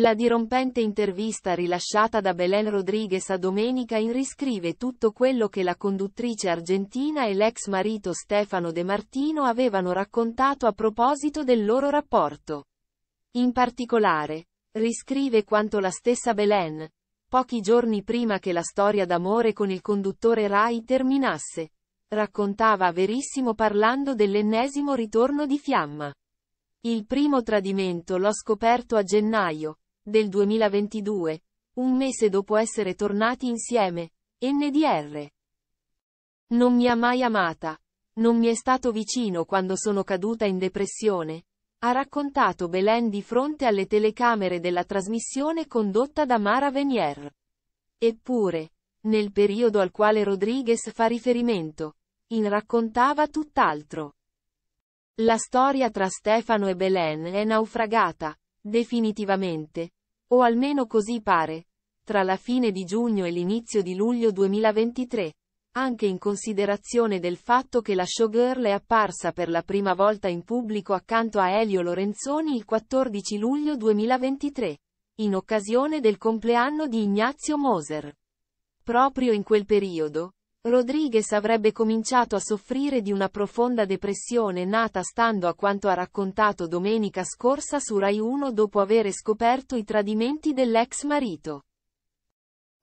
La dirompente intervista rilasciata da Belen Rodriguez a domenica in riscrive tutto quello che la conduttrice argentina e l'ex marito Stefano De Martino avevano raccontato a proposito del loro rapporto. In particolare, riscrive quanto la stessa Belen, pochi giorni prima che la storia d'amore con il conduttore Rai terminasse, raccontava a Verissimo parlando dell'ennesimo ritorno di fiamma. Il primo tradimento l'ho scoperto a gennaio, del 2022, un mese dopo essere tornati insieme, NDR. Non mi ha mai amata, non mi è stato vicino quando sono caduta in depressione, ha raccontato Belen di fronte alle telecamere della trasmissione condotta da Mara Venier. Eppure, nel periodo al quale Rodriguez fa riferimento, in raccontava tutt'altro. La storia tra Stefano e Belen è naufragata, definitivamente, o almeno così pare. Tra la fine di giugno e l'inizio di luglio 2023. Anche in considerazione del fatto che la showgirl è apparsa per la prima volta in pubblico accanto a Elio Lorenzoni il 14 luglio 2023. In occasione del compleanno di Ignazio Moser. Proprio in quel periodo, Rodriguez avrebbe cominciato a soffrire di una profonda depressione nata stando a quanto ha raccontato domenica scorsa su Rai 1 dopo avere scoperto i tradimenti dell'ex marito.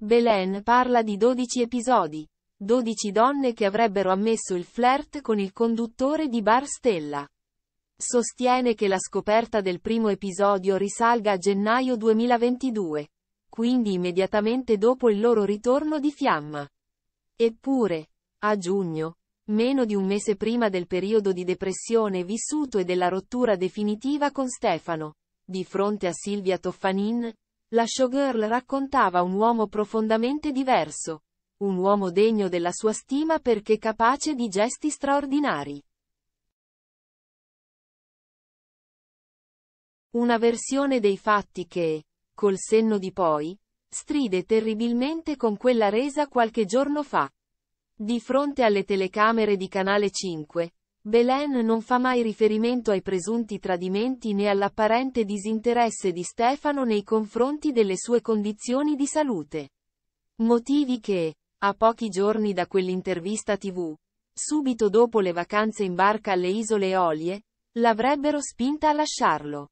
Belen parla di 12 episodi. 12 donne che avrebbero ammesso il flirt con il conduttore di Bar Stella. Sostiene che la scoperta del primo episodio risalga a gennaio 2022, quindi immediatamente dopo il loro ritorno di fiamma. Eppure, a giugno, meno di un mese prima del periodo di depressione vissuto e della rottura definitiva con Stefano, di fronte a Silvia Toffanin, la showgirl raccontava un uomo profondamente diverso, un uomo degno della sua stima perché capace di gesti straordinari. Una versione dei fatti che, col senno di poi, stride terribilmente con quella resa qualche giorno fa. Di fronte alle telecamere di Canale 5, Belen non fa mai riferimento ai presunti tradimenti né all'apparente disinteresse di Stefano nei confronti delle sue condizioni di salute. Motivi che, a pochi giorni da quell'intervista tv, subito dopo le vacanze in barca alle isole Eolie, l'avrebbero spinta a lasciarlo.